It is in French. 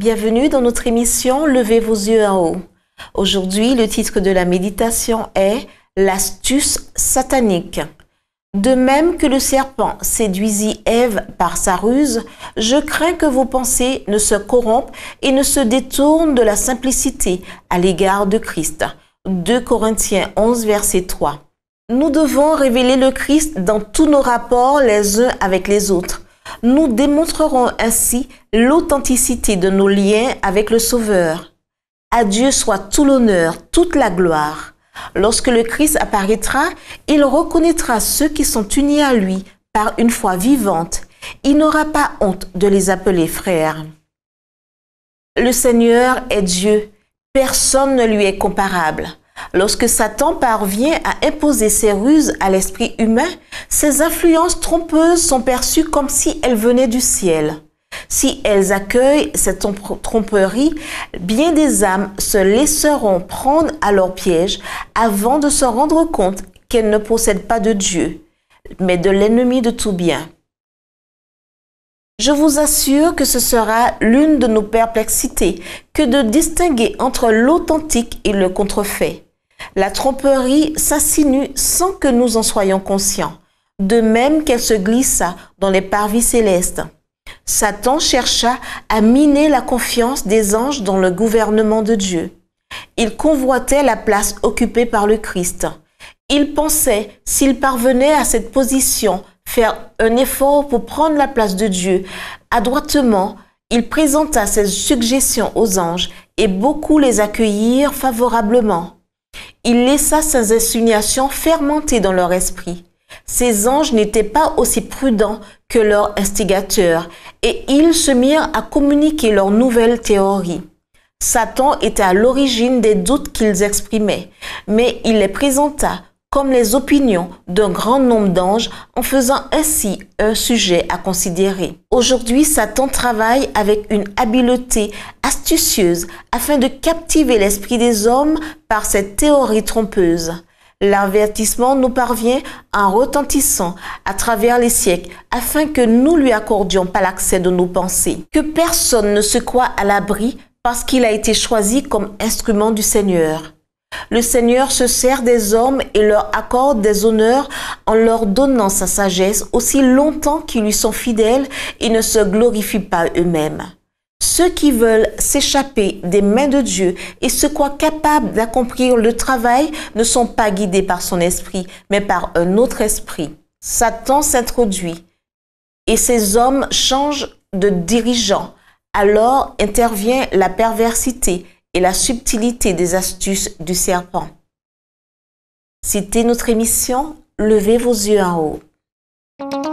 Bienvenue dans notre émission Levez vos yeux en haut. Aujourd'hui, le titre de la méditation est L'astuce satanique. De même que le serpent séduisit Ève par sa ruse, je crains que vos pensées ne se corrompent et ne se détournent de la simplicité à l'égard de Christ. 2 Corinthiens 11, verset 3. Nous devons révéler le Christ dans tous nos rapports les uns avec les autres nous démontrerons ainsi l'authenticité de nos liens avec le Sauveur. À Dieu soit tout l'honneur, toute la gloire. Lorsque le Christ apparaîtra, il reconnaîtra ceux qui sont unis à lui par une foi vivante. Il n'aura pas honte de les appeler frères. Le Seigneur est Dieu, personne ne lui est comparable. Lorsque Satan parvient à imposer ses ruses à l'esprit humain, ses influences trompeuses sont perçues comme si elles venaient du ciel. Si elles accueillent cette tromperie, bien des âmes se laisseront prendre à leur piège avant de se rendre compte qu'elles ne possèdent pas de Dieu, mais de l'ennemi de tout bien. Je vous assure que ce sera l'une de nos perplexités que de distinguer entre l'authentique et le contrefait. La tromperie s'assinue sans que nous en soyons conscients, de même qu'elle se glissa dans les parvis célestes. Satan chercha à miner la confiance des anges dans le gouvernement de Dieu. Il convoitait la place occupée par le Christ. Il pensait, s'il parvenait à cette position, faire un effort pour prendre la place de Dieu. Adroitement, il présenta ses suggestions aux anges et beaucoup les accueillirent favorablement. Il laissa ses insinuations fermenter dans leur esprit. Ces anges n'étaient pas aussi prudents que leurs instigateurs et ils se mirent à communiquer leurs nouvelles théories. Satan était à l'origine des doutes qu'ils exprimaient, mais il les présenta comme les opinions d'un grand nombre d'anges en faisant ainsi un sujet à considérer. Aujourd'hui, Satan travaille avec une habileté astucieuse afin de captiver l'esprit des hommes par cette théorie trompeuse. L'avertissement nous parvient en retentissant à travers les siècles afin que nous lui accordions pas l'accès de nos pensées. Que personne ne se croit à l'abri parce qu'il a été choisi comme instrument du Seigneur. Le Seigneur se sert des hommes et leur accorde des honneurs en leur donnant sa sagesse aussi longtemps qu'ils lui sont fidèles et ne se glorifient pas eux-mêmes. Ceux qui veulent s'échapper des mains de Dieu et se croient capables d'accomplir le travail ne sont pas guidés par son esprit, mais par un autre esprit. Satan s'introduit et ces hommes changent de dirigeant. Alors intervient la perversité la subtilité des astuces du serpent. C'était notre émission, levez vos yeux en haut.